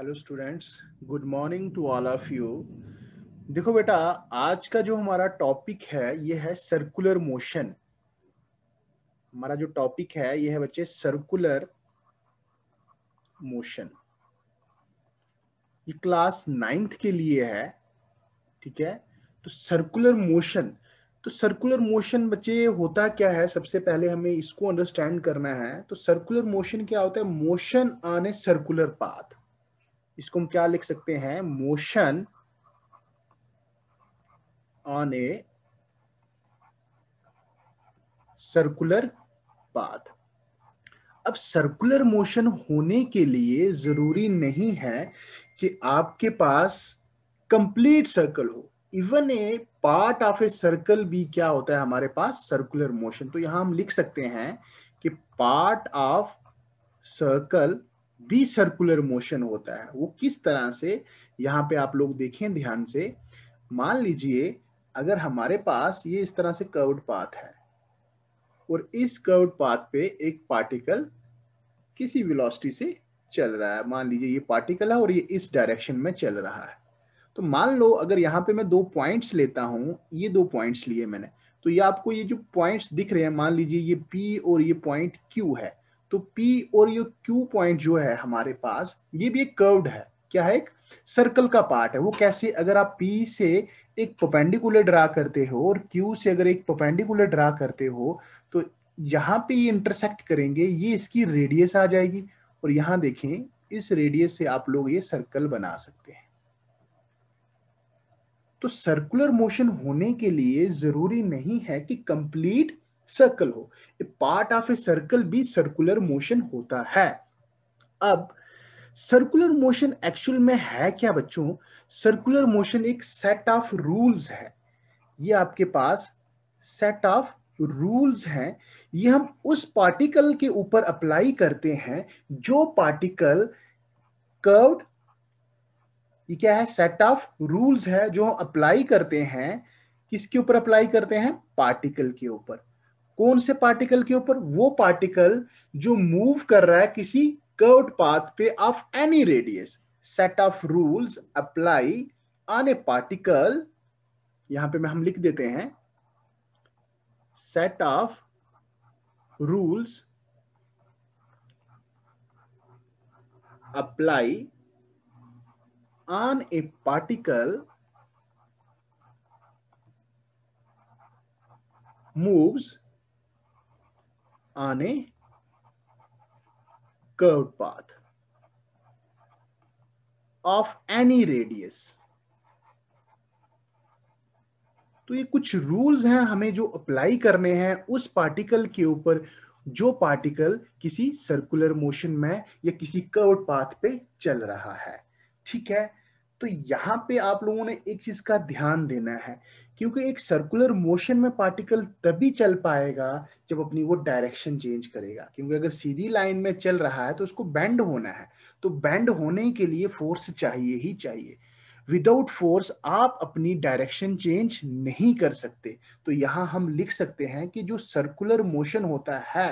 Hello students good morning to all of you देखो बेटा आज का जो हमारा टॉपिक है ये है सर्कुलर मोशन हमारा जो टॉपिक है ये है बच्चे सर्कुलर मोशन ये क्लास नाइन्थ के लिए है ठीक है तो सर्कुलर मोशन तो सर्कुलर मोशन बच्चे होता क्या है सबसे पहले हमें इसको अंडरस्टैंड करना है तो सर्कुलर मोशन क्या होता है motion on a circular path इसको हम क्या लिख सकते हैं motion on a circular path अब सर्कुलर मोशन होने के लिए जरूरी नहीं है कि आपके पास कंप्लीट सर्कल हो even a part of a circle भी क्या होता है हमारे पास सर्कुलर मोशन तो यहां हम लिख सकते हैं कि पार्ट ऑफ सर्कल बी सर्कुलर मोशन होता है वो किस तरह से यहाँ पे आप लोग देखें ध्यान से मान लीजिए अगर हमारे पास ये इस तरह से कर्व्ड पाथ है और इस कर्व्ड पाथ पे एक पार्टिकल किसी वेलोसिटी से चल रहा है मान लीजिए ये पार्टिकल है और ये इस डायरेक्शन में चल रहा है तो मान लो अगर यहाँ पे मैं दो पॉइंट्स लेता हूँ ये दो पॉइंट्स लिए मैंने तो ये आपको ये जो पॉइंट्स दिख रहे हैं मान लीजिए ये पी और ये पॉइंट क्यू है तो P और ये Q पॉइंट जो है हमारे पास ये भी एक कर्व्ड है क्या है एक सर्कल का पार्ट है वो कैसे अगर आप P से एक पपेंडिकुलर ड्रा करते हो और Q से अगर एक पपेंडिकुलर ड्रा करते हो तो यहाँ पे ये इंटरसेक्ट करेंगे ये इसकी रेडियस आ जाएगी और यहां देखें इस रेडियस से आप लोग ये सर्कल बना सकते हैं तो सर्कुलर मोशन होने के लिए जरूरी नहीं है कि कंप्लीट सर्कल हो a part of a circle भी सर्कुलर मोशन होता है अब सर्कुलर मोशन एक्चुअल में है क्या बच्चों सर्कुलर मोशन एक सेट ऑफ रूल्स है ये आपके पास सेट ऑफ रूल्स हैं ये हम उस पार्टिकल के ऊपर अप्लाई करते हैं जो पार्टिकल कर्व्ड ये क्या है सेट ऑफ रूल्स है जो हम अप्लाई करते हैं किसके ऊपर अप्लाई करते हैं पार्टिकल के ऊपर कौन से पार्टिकल के ऊपर वो पार्टिकल जो मूव कर रहा है किसी कर्व्ड पाथ पे of any radius set of rules apply on a particle यहां पे मैं हम लिख देते हैं set of rules apply on a particle moves on a curved path of any radius तो ये कुछ रूल्स हैं हमें जो अप्लाई करने हैं उस पार्टिकल के ऊपर जो पार्टिकल किसी सर्कुलर मोशन में या किसी कर्व पाथ पे चल रहा है ठीक है तो यहां पे आप लोगों ने एक चीज का ध्यान देना है क्योंकि एक सर्कुलर मोशन में पार्टिकल तभी चल पाएगा जब अपनी वो डायरेक्शन चेंज करेगा क्योंकि अगर सीधी लाइन में चल रहा है तो उसको बैंड होना है तो बैंड होने के लिए फोर्स चाहिए ही चाहिए विदाउट फोर्स आप अपनी डायरेक्शन चेंज नहीं कर सकते तो यहाँ हम लिख सकते हैं कि जो सर्कुलर मोशन होता है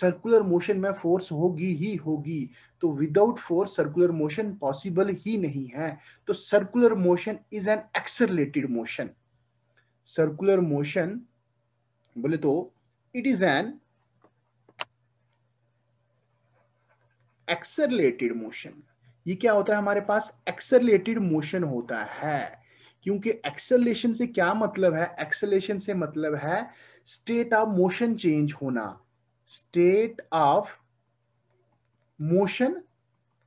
सर्कुलर मोशन में फोर्स होगी ही होगी तो without force circular motion possible ही नहीं है तो circular motion is an accelerated motion circular motion बोले तो it is an accelerated motion ये क्या होता है हमारे पास एक्सरलेटेड मोशन होता है क्योंकि एक्सलेशन से क्या मतलब है एक्सेलेशन से मतलब है स्टेट ऑफ मोशन चेंज होना स्टेट ऑफ मोशन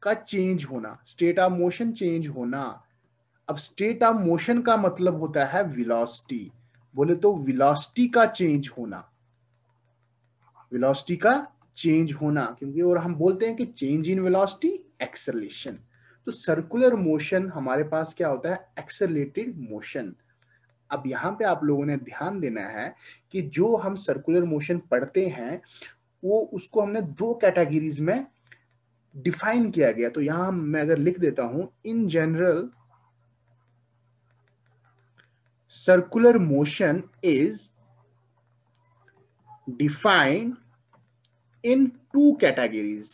का चेंज होना स्टेट ऑफ मोशन चेंज होना अब स्टेट ऑफ मोशन का मतलब होता है विलॉसिटी बोले तो विलॉसिटी का चेंज होना विलॉसिटी का चेंज होना क्योंकि और हम बोलते हैं कि चेंज इन विलॉसिटी एक्सलेशन तो सर्कुलर मोशन हमारे पास क्या होता है एक्सेलेटेड मोशन अब यहां पे आप लोगों ने ध्यान देना है कि जो हम सर्कुलर मोशन पढ़ते हैं वो उसको हमने दो कैटेगरीज में डिफाइन किया गया तो यहां मैं अगर लिख देता हूं in general circular motion is defined in two categories.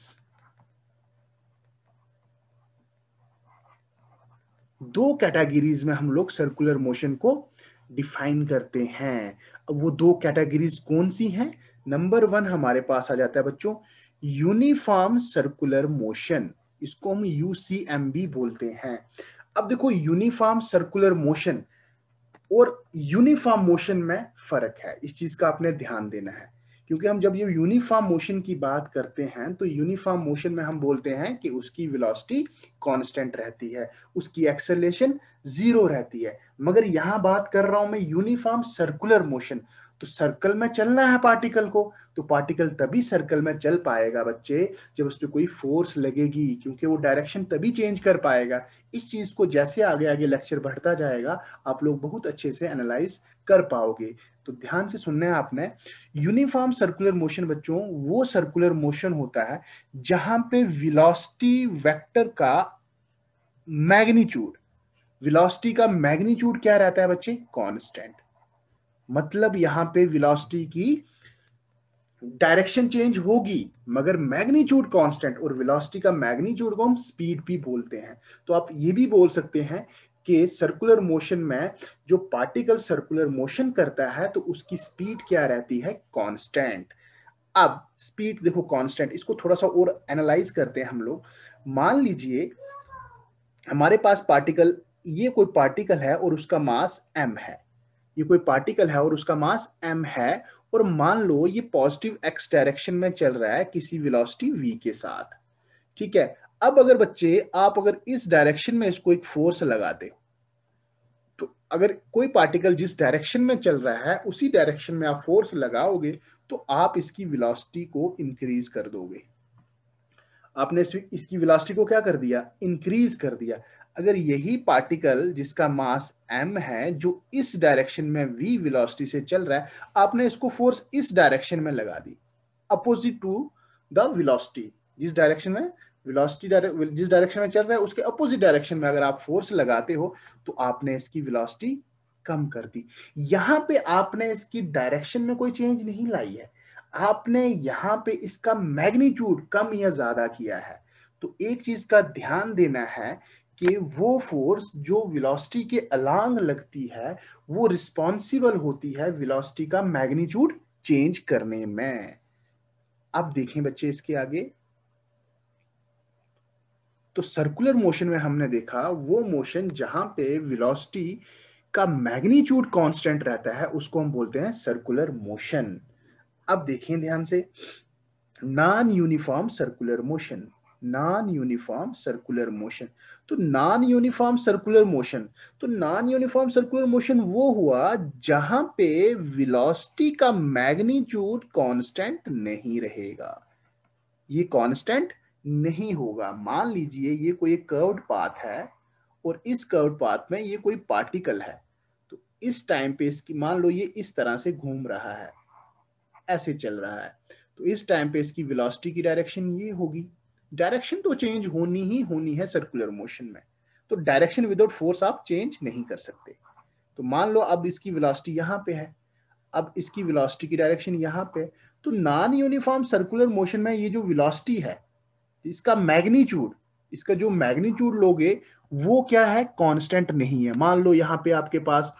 दो कैटेगरीज में हम लोग सर्कुलर मोशन को डिफाइन करते हैं अब वो दो कैटेगरीज कौन सी हैं नंबर वन हमारे पास आ जाता है बच्चों यूनिफॉर्म सर्कुलर मोशन इसको हम यू बोलते हैं अब देखो यूनिफॉर्म सर्कुलर मोशन और यूनिफॉर्म मोशन में फर्क है इस चीज का आपने ध्यान देना है क्योंकि हम जब ये यूनिफॉर्म मोशन की बात करते हैं तो यूनिफॉर्म मोशन में हम बोलते हैं कि उसकी वेलोसिटी कांस्टेंट रहती है उसकी एक्सेलेशन जीरो रहती है मगर यहां बात कर रहा हूं मैं यूनिफॉर्म सर्कुलर मोशन तो सर्कल में चलना है पार्टिकल को तो पार्टिकल तभी सर्कल में चल पाएगा बच्चे जब उस पर कोई फोर्स लगेगी क्योंकि वो डायरेक्शन तभी चेंज कर पाएगा इस चीज को जैसे आगे आगे लेक्चर बढ़ता जाएगा आप लोग बहुत अच्छे से एनालाइज कर पाओगे तो ध्यान से सुनने है आपने यूनिफॉर्म सर्कुलर मोशन बच्चों वो सर्कुलर मोशन होता है जहां पे विलोसिटी वेक्टर का मैग्नीट्यूड विलोसिटी का मैग्नीट्यूड क्या रहता है बच्चे कांस्टेंट मतलब यहां पे वेलोसिटी की डायरेक्शन चेंज होगी मगर मैग्नीट्यूड कांस्टेंट और वेलोसिटी का मैग्नीट्यूड को हम स्पीड भी बोलते हैं तो आप ये भी बोल सकते हैं कि सर्कुलर मोशन में जो पार्टिकल सर्कुलर मोशन करता है तो उसकी स्पीड क्या रहती है कांस्टेंट अब स्पीड देखो कांस्टेंट इसको थोड़ा सा और एनालाइज करते हैं हम लोग मान लीजिए हमारे पास पार्टिकल ये कोई पार्टिकल है और उसका मास एम है ये कोई पार्टिकल है और उसका मास एम है और मान लो ये पॉजिटिव एक्स डायरेक्शन में चल रहा है किसी वेलोसिटी वी के साथ ठीक है अब अगर बच्चे आप अगर इस डायरेक्शन में इसको एक फोर्स लगाते हो तो अगर कोई पार्टिकल जिस डायरेक्शन में चल रहा है उसी डायरेक्शन में आप फोर्स लगाओगे तो आप इसकी विलोसिटी को इंक्रीज कर दोगे आपने इसकी विलॉसिटी को क्या कर दिया इंक्रीज कर दिया अगर यही पार्टिकल जिसका मास m है जो इस डायरेक्शन में v वेलोसिटी से चल रहा है आपने इसको फोर्स इस डायरेक्शन में लगा दी अपोजिट टू द वेलोसिटी जिस डायरेक्शन में वेलोसिटी डायरेक्ट जिस डायरेक्शन में चल रहा है उसके अपोजिट डायरेक्शन में अगर आप फोर्स लगाते हो तो आपने इसकी वेलोसिटी कम कर दी यहां पे आपने इसकी डायरेक्शन में कोई चेंज नहीं लाई है आपने यहां पे इसका मैग्नीट्यूड कम या ज्यादा किया है तो एक चीज का ध्यान देना है कि वो फोर्स जो वेलोसिटी के अलांग लगती है वो रिस्पॉन्सिबल होती है वेलोसिटी का मैग्नीट्यूड चेंज करने में अब देखें बच्चे इसके आगे तो सर्कुलर मोशन में हमने देखा वो मोशन जहां पे वेलोसिटी का मैग्नीट्यूड कांस्टेंट रहता है उसको हम बोलते हैं सर्कुलर मोशन अब देखें ध्यान से non uniform circular motion non uniform circular motion तो नॉन यूनिफॉर्म सर्कुलर मोशन तो नॉन यूनिफॉर्म सर्कुलर मोशन वो हुआ जहां पे वेलोसिटी का मैग्नीट्यूड कांस्टेंट नहीं रहेगा ये कांस्टेंट नहीं होगा मान लीजिए ये कोई कर्व्ड पाथ है और इस कर्व्ड पाथ में ये कोई पार्टिकल है तो इस टाइम पे इसकी मान लो ये इस तरह से घूम रहा है ऐसे चल रहा है तो इस टाइम पे इसकी वेलोसिटी की डायरेक्शन ये होगी डायरेक्शन तो चेंज होनी ही होनी है सर्कुलर मोशन में तो डायरेक्शन विदाउट फोर्स आप चेंज नहीं कर सकते तो मान लो अब इसकी विलासिटी यहाँ पे है अब इसकी विलासिटी की डायरेक्शन यहाँ पे तो नॉन यूनिफॉर्म सर्कुलर मोशन में ये जो विलासिटी है इसका मैग्नीच्यूड इसका जो मैग्नीच्यूड लोगे वो क्या है कांस्टेंट नहीं है मान लो यहाँ पे आपके पास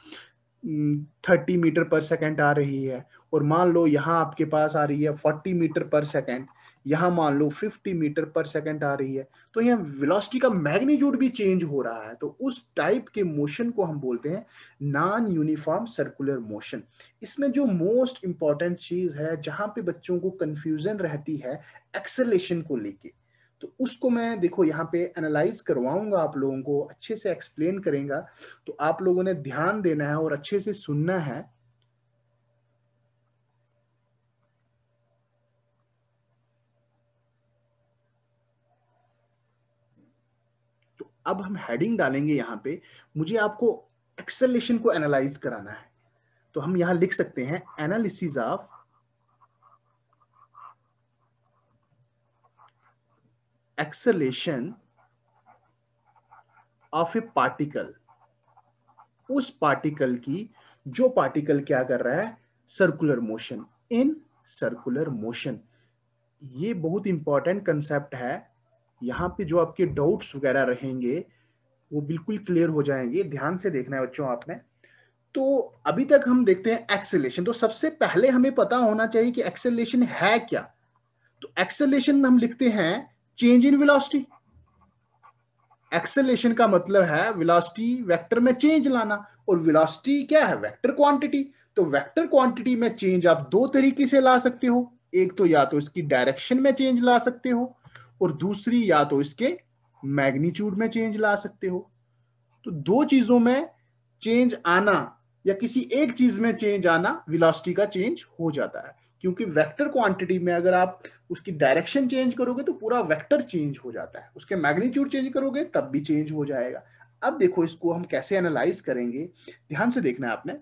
थर्टी मीटर पर सेकेंड आ रही है और मान लो यहाँ आपके पास आ रही है फोर्टी मीटर पर सेकेंड यहाँ मान लो 50 मीटर पर सेकंड आ रही है तो यहाँ वेलोसिटी का मैग्नीट्यूड भी चेंज हो रहा है तो उस टाइप के मोशन को हम बोलते हैं नॉन यूनिफॉर्म सर्कुलर मोशन इसमें जो मोस्ट इंपॉर्टेंट चीज है जहां पे बच्चों को कंफ्यूजन रहती है एक्सेलेशन को लेके तो उसको मैं देखो यहाँ पे एनालाइज करवाऊंगा आप लोगों को अच्छे से एक्सप्लेन करेंगे तो आप लोगों ने ध्यान देना है और अच्छे से सुनना है अब हम हेडिंग डालेंगे यहाँ पे मुझे आपको एक्सेलेशन को एनालाइज कराना है तो हम यहां लिख सकते हैं analysis of acceleration of a particle उस पार्टिकल की जो पार्टिकल क्या कर रहा है circular motion in circular motion ये बहुत इंपॉर्टेंट कंसेप्ट है यहाँ पे जो आपके डाउट्स वगैरह रहेंगे वो बिल्कुल क्लियर हो जाएंगे ध्यान से देखना है बच्चों आपने तो अभी तक हम देखते हैं एक्सेलेशन तो सबसे पहले हमें पता होना चाहिए कि एक्सेलेशन है क्या तो एक्सेलेशन हम लिखते हैं चेंज इन विलॉसिटी एक्सेलेशन का मतलब है विलॉसिटी वैक्टर में चेंज लाना और विलॉसिटी क्या है वैक्टर क्वांटिटी तो वैक्टर क्वांटिटी में चेंज आप दो तरीके से ला सकते हो एक तो या तो इसकी डायरेक्शन में चेंज ला सकते हो और दूसरी या तो इसके मैग्नीट्यूड में चेंज ला सकते हो तो दो चीजों में चेंज आना या किसी एक चीज में चेंज आना विलोसिटी का चेंज हो जाता है क्योंकि वेक्टर क्वांटिटी में अगर आप उसकी डायरेक्शन चेंज करोगे तो पूरा वेक्टर चेंज हो जाता है उसके मैग्नीट्यूड चेंज करोगे तब भी चेंज हो जाएगा अब देखो इसको हम कैसे एनालाइज करेंगे ध्यान से देखना है आपने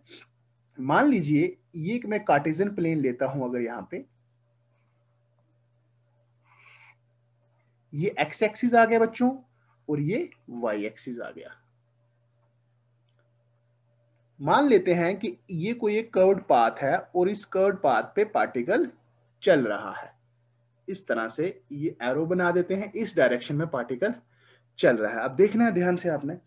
मान लीजिए ये मैं कार्टेजन प्लेन लेता हूं अगर यहाँ पे ये एक्स एक्सिस आ गया बच्चों और ये वाई एक्सिस आ गया मान लेते हैं कि ये कोई एक कर्व्ड पाथ है और इस कर्व्ड पाथ पे पार्टिकल चल रहा है इस तरह से ये एरो बना देते हैं इस डायरेक्शन में पार्टिकल चल रहा है अब देखना है ध्यान से आपने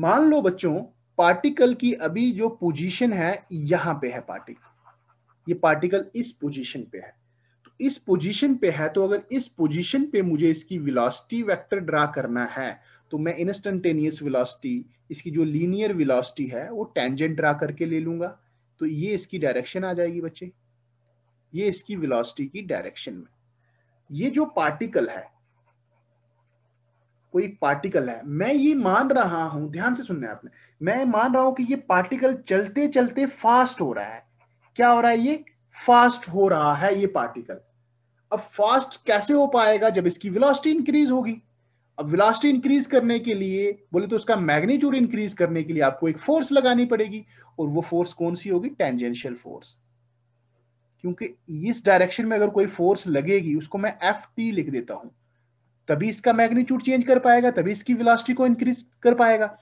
मान लो बच्चों पार्टिकल की अभी जो पोजीशन है यहां पे है पार्टिकल ये पार्टिकल इस पोजीशन पे है इस पोजीशन पे है तो अगर इस पोजीशन पे मुझे इसकी वेलोसिटी वेक्टर ड्रा करना है तो मैं इंस्टेंटेनियस वेलोसिटी इसकी जो लीनियर वेलोसिटी है वो टेंजेंट ड्रा करके ले लूंगा तो ये इसकी डायरेक्शन आ जाएगी बच्चे ये इसकी वेलोसिटी की डायरेक्शन में ये जो पार्टिकल है कोई पार्टिकल है मैं ये मान रहा हूं ध्यान से सुनना है आपने मैं मान रहा हूं कि ये पार्टिकल चलते चलते फास्ट हो रहा है क्या हो रहा है ये फास्ट हो रहा है ये पार्टिकल अब फास्ट कैसे हो पाएगा जब इसकी विलासिटी इंक्रीज होगी अब विलासिटी इंक्रीज करने के लिए बोले तो उसका मैग्नीट्यूड इंक्रीज करने के लिए आपको एक फोर्स लगानी पड़ेगी और वो फोर्स कौन सी होगी टेंजेंशियल फोर्स क्योंकि इस डायरेक्शन में अगर कोई फोर्स लगेगी उसको मैं एफ टी लिख देता हूं तभी इसका मैग्नीट्यूड चेंज कर पाएगा तभी इसकी विलासिटी को इंक्रीज कर पाएगा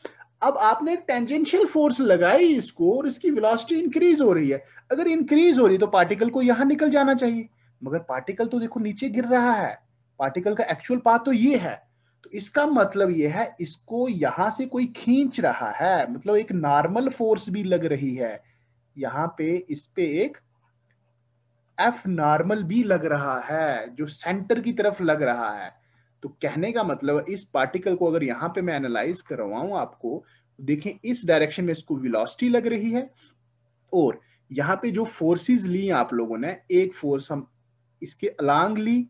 अब आपने टेंजेंशियल फोर्स लगाई इसको और इसकी विलासिटी इंक्रीज हो रही है अगर इंक्रीज हो रही है तो पार्टिकल को यहां निकल जाना चाहिए मगर पार्टिकल तो देखो नीचे गिर रहा है पार्टिकल का एक्चुअल पाथ तो ये है तो इसका मतलब ये है इसको यहां से कोई खींच रहा है मतलब एक नॉर्मल फोर्स भी लग रही है यहाँ पे इस पे एक एफ नॉर्मल भी लग रहा है जो सेंटर की तरफ लग रहा है तो कहने का मतलब इस पार्टिकल को अगर यहाँ पे मैं एनालाइज करवाऊ आपको तो देखें इस डायरेक्शन में इसको वेलोसिटी लग रही है और यहाँ पे जो फोर्सेस ली आप लोगों ने एक फोर्स हम इसके अलांग ली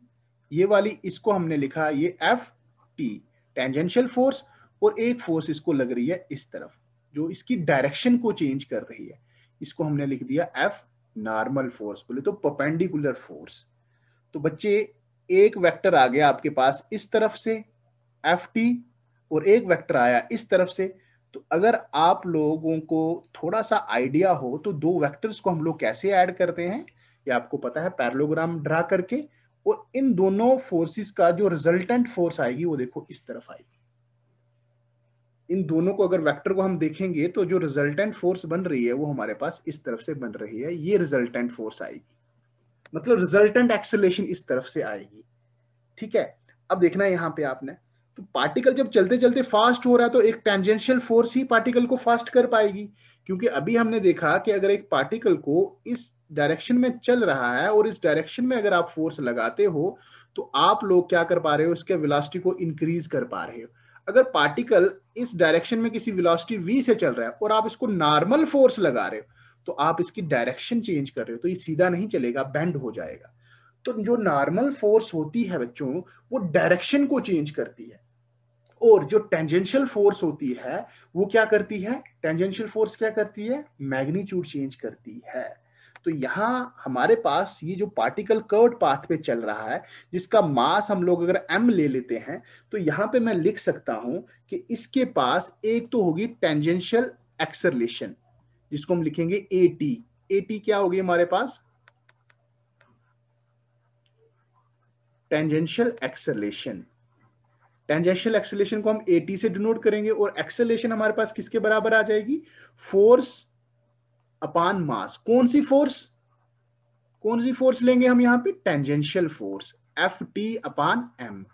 ये वाली इसको हमने लिखा ये एफ टी टेंजेंशियल फोर्स और एक फोर्स इसको लग रही है इस तरफ जो इसकी डायरेक्शन को चेंज कर रही है इसको हमने लिख दिया एफ नॉर्मल फोर्स बोले तो पपेंडिकुलर फोर्स तो बच्चे एक वेक्टर आ गया आपके पास इस तरफ से एफ टी और एक वेक्टर आया इस तरफ से तो अगर आप लोगों को थोड़ा सा आइडिया हो तो दो वेक्टर्स को हम लोग कैसे ऐड करते हैं ये आपको पता है पैरलोग्राम ड्रा करके और इन दोनों फोर्सेस का जो रिजल्टेंट फोर्स आएगी वो देखो इस तरफ आएगी इन दोनों को अगर वेक्टर को हम देखेंगे तो जो रिजल्टेंट फोर्स बन रही है वो हमारे पास इस तरफ से बन रही है ये रिजल्टेंट फोर्स आएगी मतलब रिजल्टेंट एक्सेलेशन इस तरफ से आएगी ठीक है अब देखना है पर पे आपने तो पार्टिकल जब चलते चलते फास्ट हो रहा है तो एक टेंजेंशियल फोर्स ही पार्टिकल को फास्ट कर पाएगी क्योंकि अभी हमने देखा कि अगर एक पार्टिकल को इस डायरेक्शन में चल रहा है और इस डायरेक्शन में अगर आप फोर्स लगाते हो तो आप लोग क्या कर पा रहे हो इसके विलासिटी को इंक्रीज कर पा रहे हो अगर पार्टिकल इस डायरेक्शन में किसी विलासिटी वी से चल रहा है और आप इसको नॉर्मल फोर्स लगा रहे हो तो आप इसकी डायरेक्शन चेंज कर रहे हो तो ये सीधा नहीं चलेगा बैंड हो जाएगा तो जो नॉर्मल फोर्स होती है बच्चों वो डायरेक्शन को चेंज करती है और जो टेंजेंशियल फोर्स होती है वो क्या करती है टेंजेंशियल फोर्स क्या करती है मैग्नीट्यूड चेंज करती है तो यहां हमारे पास ये जो पार्टिकल कर्ड पाथ पे चल रहा है जिसका मास हम लोग अगर m ले लेते हैं तो यहां पे मैं लिख सकता हूं कि इसके पास एक तो होगी टेंजेंशियल एक्सरलेशन जिसको हम लिखेंगे ए टी ए टी क्या होगी हमारे पास टेंजेंशियल एक्सरलेशन टेंजेंशियल एक्सेलेशन को हम टी से डिनोट करेंगे और एक्सेलेशन हमारे पास किसके बराबर आ जाएगी फोर्स अपान मास कौन सी फोर्स कौन सी फोर्स लेंगे हम यहाँ पे tangential force F T upon M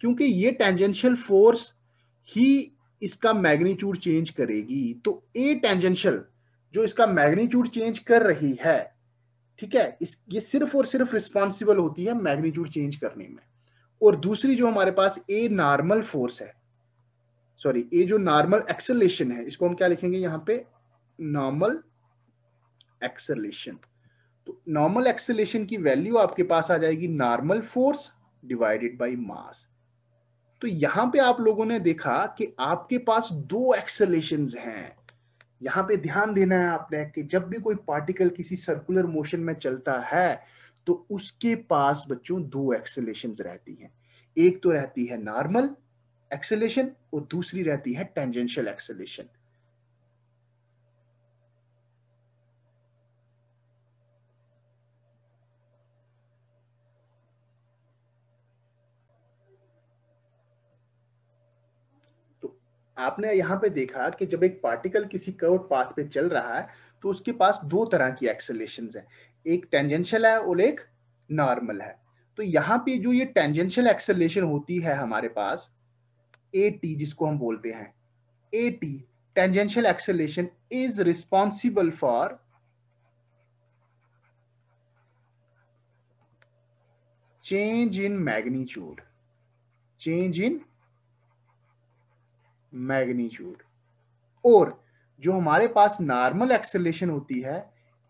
क्योंकि ये टेंजेंशियल फोर्स ही इसका मैग्नीट्यूड चेंज करेगी तो ए टेंजेंशियल जो इसका मैग्नीट्यूड चेंज कर रही है ठीक है इस ये सिर्फ और सिर्फ रिस्पॉन्सिबल होती है मैग्नीट्यूड चेंज करने में और दूसरी जो हमारे पास ए नॉर्मल फोर्स है सॉरी ए जो नॉर्मल एक्सेलेशन है इसको हम क्या लिखेंगे यहां पे नॉर्मल एक्सेलेशन तो नॉर्मल एक्सेलेशन की वैल्यू आपके पास आ जाएगी normal force divided by mass तो यहां पे आप लोगों ने देखा कि आपके पास दो एक्सेलेशन हैं यहां पे ध्यान देना है आपने कि जब भी कोई पार्टिकल किसी सर्कुलर मोशन में चलता है तो उसके पास बच्चों दो एक्सेलेशन रहती हैं एक तो रहती है नॉर्मल एक्सेलेशन और दूसरी रहती है टेंजेंशियल एक्सेलेशन तो आपने यहां पे देखा कि जब एक पार्टिकल किसी कर्व पाथ पे चल रहा है तो उसके पास दो तरह की एक्सेलेशन है एक टेंजेंशियल है और एक नॉर्मल है तो यहाँ पे जो ये टेंजेंशियल एक्सेलेशन होती है हमारे पास ए टी जिसको हम बोलते हैं a T tangential acceleration is responsible for change in magnitude change in magnitude और जो हमारे पास नॉर्मल एक्सेलेशन होती है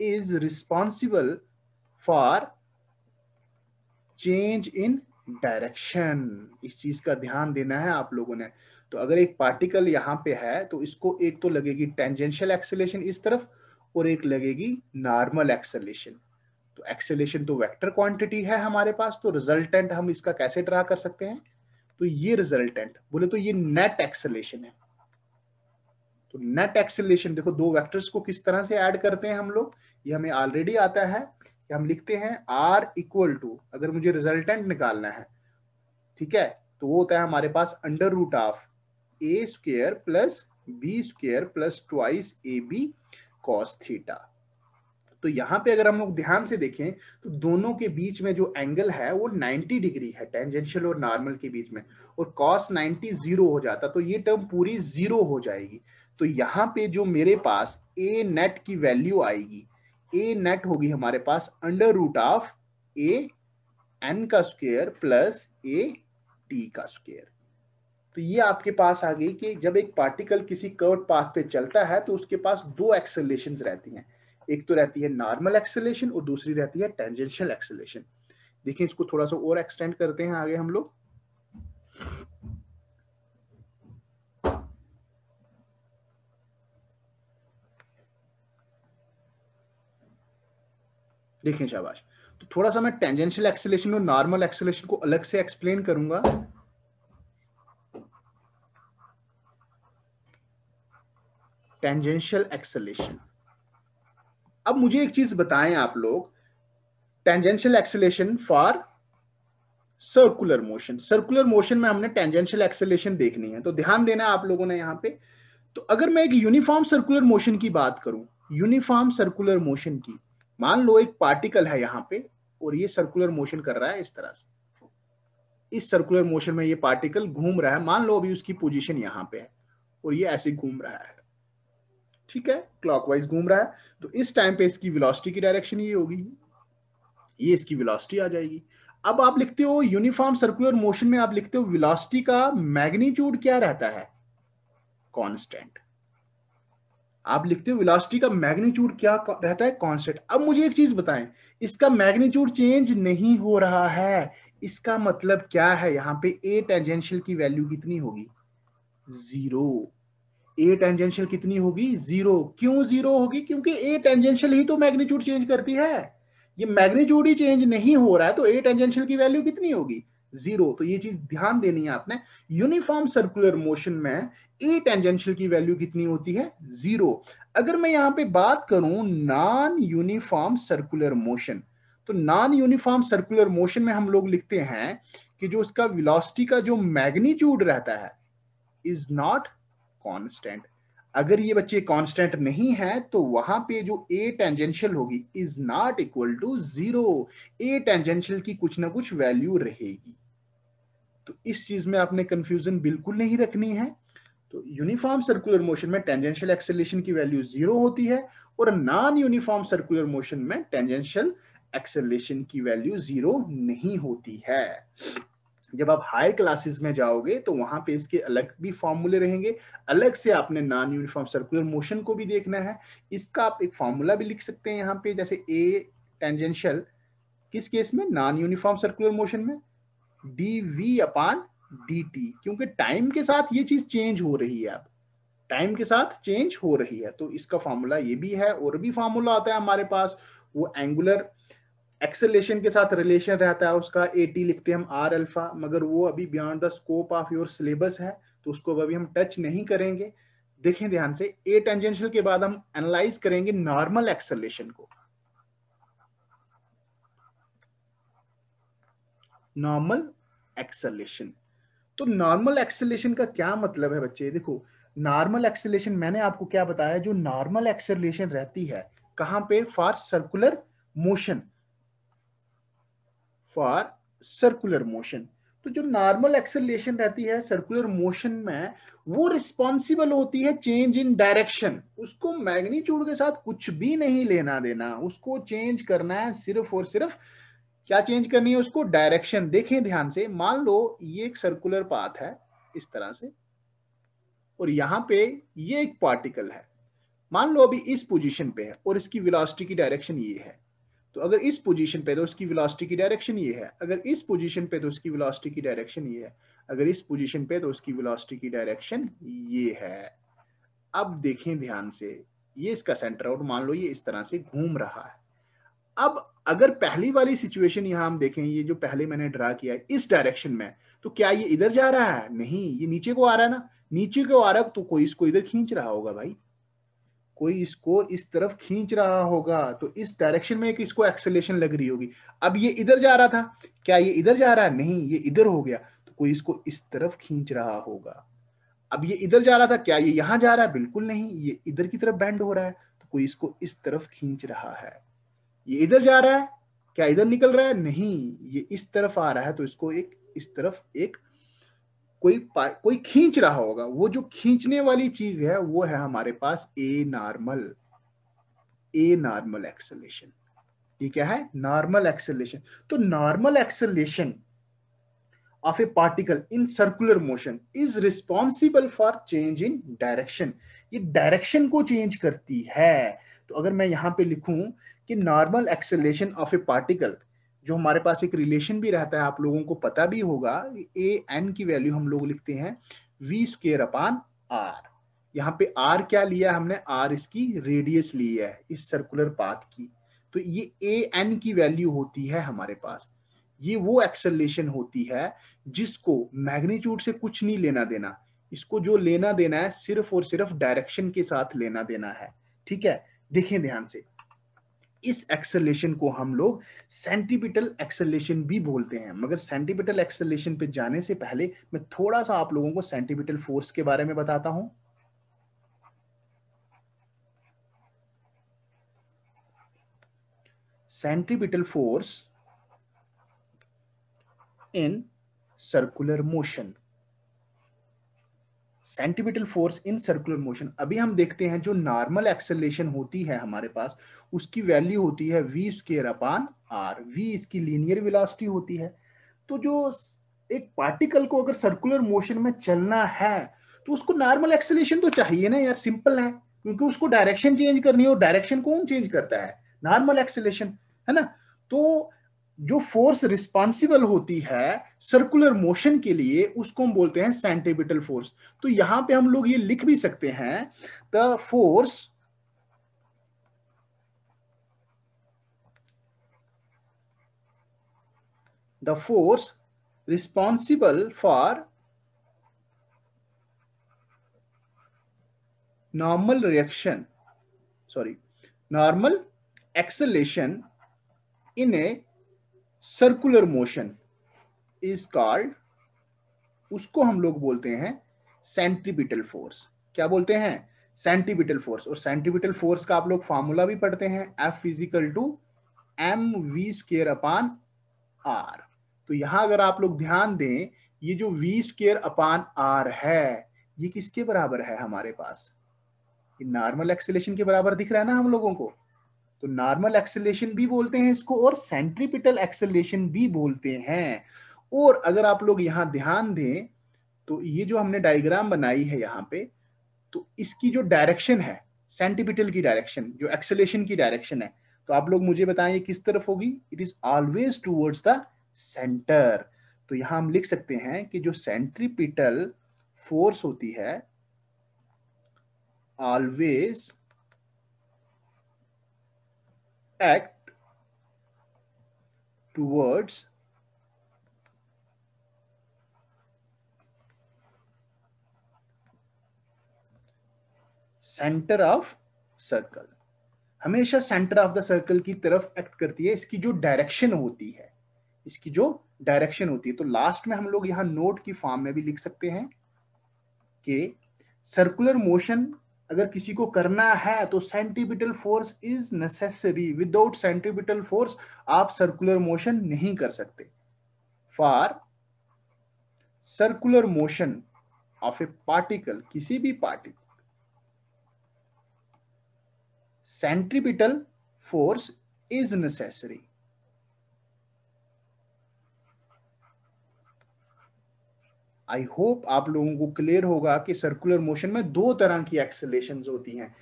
is responsible for change in direction इस चीज का ध्यान देना है आप लोगों ने तो अगर एक पार्टिकल यहां पे है तो इसको एक तो लगेगी टेंजेंशियल एक्सेलेशन इस तरफ और एक लगेगी नॉर्मल एक्सेलेशन तो एक्सेलेशन तो वेक्टर क्वांटिटी है हमारे पास तो रिजल्टेंट हम इसका कैसे ड्रा कर सकते हैं तो ये रिजल्टेंट बोले तो ये नेट एक्सेलेशन है तो नेट एक्सेलेशन देखो दो वेक्टर्स को किस तरह से ऐड करते हैं हम लोग ये हमें ऑलरेडी आता है कि हम लिखते हैं आर इक्वल टू अगर मुझे रिजल्टेंट निकालना है ठीक है तो वो होता है हमारे पास under root of a square plus b square plus twice a b cos theta तो यहाँ पे अगर हम लोग ध्यान से देखें तो दोनों के बीच में जो एंगल है वो 90 डिग्री है टेंजेंशियल और नॉर्मल के बीच में और कॉस 90 जीरो हो जाता तो ये टर्म पूरी जीरो हो जाएगी तो यहाँ पे जो मेरे पास ए नेट की वैल्यू आएगी ए नेट होगी हमारे पास under root of a n का स्क्वेयर प्लस ए टी का स्क्वेयर तो ये आपके पास आ गई कि जब एक पार्टिकल किसी कर्व पाथ पे चलता है तो उसके पास दो एक्सेलेशन रहती हैं एक तो रहती है नॉर्मल एक्सेलेशन और दूसरी रहती है टेंजेंशियल एक्सेलेशन देखिए इसको थोड़ा सा और एक्सटेंड करते हैं आगे हम लोग देखें शाबाश तो थोड़ा सा मैं टेंजेंशियल एक्सेलेशन और नॉर्मल एक्सेलेशन को अलग से एक्सप्लेन करूंगा टेंजेंशियल एक्सेलेशन अब मुझे एक चीज बताएं आप लोग tangential acceleration for circular motion circular motion में हमने टेंजेंशियल एक्सेलेशन देखनी है तो ध्यान देना आप लोगों ने यहां पे तो अगर मैं एक यूनिफॉर्म सर्कुलर मोशन की बात करूं यूनिफॉर्म सर्कुलर मोशन की मान लो एक पार्टिकल है यहां पे और ये सर्कुलर मोशन कर रहा है इस तरह से इस सर्कुलर मोशन में ये पार्टिकल घूम रहा है मान लो अभी उसकी पोजीशन यहां पे है और ये ऐसे घूम रहा है ठीक है क्लॉकवाइज घूम रहा है तो इस टाइम पे इसकी वेलोसिटी की डायरेक्शन ये होगी ये इसकी वेलोसिटी आ जाएगी अब आप लिखते हो यूनिफॉर्म सर्कुलर मोशन में आप लिखते हो वेलोसिटी का मैग्नीच्यूड क्या रहता है कॉन्स्टेंट आप लिखते हो विलासिटी का मैग्नीट्यूड क्या रहता है कांस्टेंट अब मुझे एक चीज बताएं इसका मैग्नीट्यूड चेंज नहीं हो रहा है इसका मतलब क्या है यहां पे ए टेंजेंशियल की वैल्यू कितनी होगी जीरो ए टेंजेंशियल कितनी होगी जीरो क्यों जीरो होगी क्योंकि ए टेंजेंशियल ही तो मैग्नीट्यूड चेंज करती है ये मैग्नीट्यूड ही चेंज नहीं हो रहा है तो ए टेंजेंशियल की वैल्यू कितनी होगी जीरो तो ये चीज ध्यान देनी है आपने यूनिफॉर्म सर्कुलर मोशन में ए टेंजेंशियल की वैल्यू कितनी होती है जीरो अगर मैं यहां पे बात करूं नॉन यूनिफॉर्म सर्कुलर मोशन तो नॉन यूनिफॉर्म सर्कुलर मोशन में हम लोग लिखते हैं कि जो उसका वेलोसिटी का जो मैग्नीट्यूड रहता है इज नॉट कांस्टेंट अगर ये बच्चे कांस्टेंट नहीं है तो वहां पे जो ए टेंजेंशियल होगी is not equal to zero a tangential की कुछ ना कुछ वैल्यू रहेगी तो इस चीज में आपने कंफ्यूजन बिल्कुल नहीं रखनी है तो यूनिफॉर्म सर्कुलर मोशन में टेंजेंशियल एक्सेलेशन की वैल्यू जीरो होती है और नॉन यूनिफॉर्म सर्कुलर मोशन में टेंजेंशियल एक्सेलेशन की वैल्यू जीरो नहीं होती है जब आप हायर क्लासेस में जाओगे तो वहां पे इसके अलग भी फॉर्मूले रहेंगे अलग से आपने नॉन यूनिफॉर्म सर्कुलर मोशन को भी देखना है इसका आप एक फॉर्मूला भी लिख सकते हैं यहाँ पे जैसे ए टेंजेंशियल किस केस में नॉन यूनिफॉर्म सर्कुलर मोशन में d v upon d t क्योंकि टाइम के साथ ये चीज चेंज हो रही है अब टाइम के साथ चेंज हो रही है तो इसका फार्मूला ये भी है और भी फार्मूला आता है हमारे पास वो एंगुलर एक्सेलेशन के साथ रिलेशन रहता है उसका ए टी लिखते हैं हम आर अल्फा मगर वो अभी beyond the scope of your syllabus है तो उसको अभी हम टच नहीं करेंगे देखें ध्यान से ए टेंजेंशियल के बाद हम एनालाइज करेंगे नॉर्मल एक्सेलेशन को नॉर्मल एक्सेलेशन तो नॉर्मल एक्सेलेशन का क्या मतलब है बच्चे देखो नॉर्मल एक्सेलेशन मैंने आपको क्या बताया जो नॉर्मल एक्सेलेशन रहती है कहां पे for circular motion for circular motion तो जो नॉर्मल एक्सेलेशन रहती है सर्कुलर मोशन में वो रिस्पॉन्सिबल होती है चेंज इन डायरेक्शन उसको मैग्नीट्यूड के साथ कुछ भी नहीं लेना देना उसको चेंज करना है सिर्फ और सिर्फ क्या चेंज करनी है उसको डायरेक्शन देखें ध्यान से मान लो ये एक सर्कुलर पाथ है इस तरह से और यहां पे ये एक पार्टिकल है मान लो अभी इस पोजीशन पे है और इसकी वेलोसिटी की डायरेक्शन ये है तो अगर इस पोजीशन पे तो उसकी वेलोसिटी की डायरेक्शन ये है अगर इस पोजीशन पे तो उसकी वेलोसिटी की डायरेक्शन ये है अगर इस पोजीशन पे तो उसकी वेलोसिटी की डायरेक्शन ये है अब देखें ध्यान से ये इसका सेंटर और मान लो ये इस तरह से घूम रहा है अब अगर पहली वाली सिचुएशन यहां हम देखें ये जो पहले मैंने ड्रा किया है इस डायरेक्शन में तो क्या ये इधर जा रहा है नहीं ये नीचे को आ रहा है ना नीचे को आ रहा है तो कोई इसको इधर खींच रहा होगा भाई कोई इसको इस तरफ खींच रहा होगा तो इस डायरेक्शन में एक इसको एक्सेलेशन लग रही होगी अब ये इधर जा रहा था क्या ये इधर जा रहा है नहीं ये इधर हो गया तो कोई इसको इस तरफ खींच रहा होगा अब ये इधर जा रहा था क्या ये यहां जा रहा है बिल्कुल नहीं ये इधर की तरफ बैंड हो रहा है तो कोई इसको इस तरफ खींच रहा है ये इधर जा रहा है क्या इधर निकल रहा है नहीं ये इस तरफ आ रहा है तो इसको एक इस तरफ एक कोई कोई खींच रहा होगा वो जो खींचने वाली चीज है वो है हमारे पास a normal a normal acceleration ठीक है नॉर्मल एक्सेलेशन तो normal acceleration of a particle in circular motion is responsible for change in direction ये डायरेक्शन को चेंज करती है तो अगर मैं यहां पे लिखूं कि normal acceleration of a particle जो हमारे पास एक रिलेशन भी रहता है आप लोगों को पता भी होगा ए एन की वैल्यू हम लोग लिखते हैं वी स्केयर अपान आर यहाँ पे आर क्या लिया हमने आर इसकी रेडियस ली है इस सर्कुलर पाथ की तो ये ए एन की वैल्यू होती है हमारे पास ये वो एक्सेलेशन होती है जिसको मैग्नीट्यूड से कुछ नहीं लेना देना इसको जो लेना देना है सिर्फ और सिर्फ डायरेक्शन के साथ लेना देना है ठीक है देखें ध्यान से इस एक्सेलेशन को हम लोग सेंटीपिटल एक्सेलेशन भी बोलते हैं मगर सेंटीपिटल एक्सेलेशन पे जाने से पहले मैं थोड़ा सा आप लोगों को सेंटीपिटल फोर्स के बारे में बताता हूं centripetal force in circular motion centripetal force in circular motion अभी हम देखते हैं जो नॉर्मल एक्सेलेशन होती है हमारे पास उसकी वैल्यू होती है v square upon r v इसकी लीनियर विलासिटी होती है तो जो एक पार्टिकल को अगर सर्कुलर मोशन में चलना है तो उसको नॉर्मल एक्सेलेशन तो चाहिए ना यार सिंपल है क्योंकि उसको डायरेक्शन चेंज करनी हो डायरेक्शन कौन चेंज करता है नॉर्मल एक्सेलेशन है ना तो जो फोर्स रिस्पॉन्सिबल होती है सर्कुलर मोशन के लिए उसको हम बोलते हैं सेंटिपिटल फोर्स तो यहां पे हम लोग ये लिख भी सकते हैं the force the force responsible for normal reaction sorry normal acceleration in a circular motion is called उसको हम लोग बोलते हैं सेंट्रीपिटल फोर्स क्या बोलते हैं सेंट्रीपिटल फोर्स और सेंट्रीपिटल फोर्स का आप लोग फॉर्मूला भी पढ़ते हैं F equal to m v square upon r तो यहां अगर आप लोग ध्यान दें ये जो वी स्केयर अपान आर है ये किसके बराबर है हमारे पास नॉर्मल एक्सेलेशन के बराबर दिख रहा है ना हम लोगों को तो नॉर्मल एक्सेलेशन भी बोलते हैं इसको और सेंट्रीपिटल एक्सेलेशन भी बोलते हैं और अगर आप लोग यहां ध्यान दें तो ये जो हमने डायग्राम बनाई है यहां पे तो इसकी जो डायरेक्शन है सेंटिपिटल की डायरेक्शन जो एक्सेलेशन की डायरेक्शन है तो आप लोग मुझे बताएं ये किस तरफ होगी it is always towards the centre तो यहां हम लिख सकते हैं कि जो सेंट्रीपिटल फोर्स होती है always act towards centre of circle हमेशा सेंटर ऑफ द सर्कल की तरफ एक्ट करती है इसकी जो डायरेक्शन होती है इसकी जो डायरेक्शन होती है तो लास्ट में हम लोग यहां नोट की फॉर्म में भी लिख सकते हैं कि सर्कुलर मोशन अगर किसी को करना है तो centripetal force is necessary without centripetal force आप सर्कुलर मोशन नहीं कर सकते for circular motion of a particle किसी भी particle centripetal force is necessary I hope आप लोगों को क्लियर होगा कि सर्कुलर मोशन में दो तरह की एक्सेलेशन होती हैं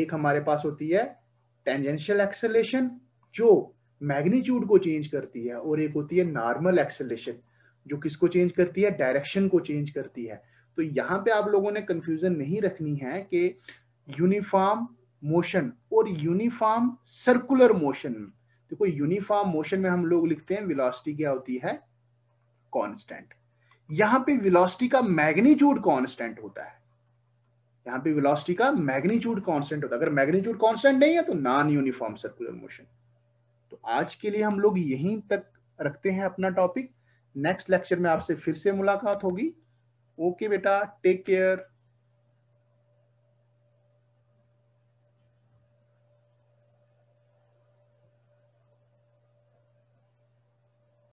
एक हमारे पास होती है टेंजेंशियल एक्सेलेशन जो मैग्नीट्यूड को चेंज करती है और एक होती है नॉर्मल एक्सेलेशन जो किसको चेंज करती है डायरेक्शन को चेंज करती है तो यहाँ पे आप लोगों ने कंफ्यूजन नहीं रखनी है कि यूनिफॉर्म मोशन और यूनिफॉर्म सर्कुलर मोशन देखो यूनिफॉर्म मोशन में हम लोग लिखते हैं विलॉसिटी क्या होती है कॉन्स्टेंट यहां पे वेलोसिटी का मैग्नीट्यूड कांस्टेंट होता है यहां पे वेलोसिटी का मैग्नीट्यूड कांस्टेंट होता है अगर मैग्नीट्यूड कांस्टेंट नहीं है तो नॉन यूनिफॉर्म सर्कुलर मोशन तो आज के लिए हम लोग यहीं तक रखते हैं अपना टॉपिक नेक्स्ट लेक्चर में आपसे फिर से मुलाकात होगी ओके बेटा टेक केयर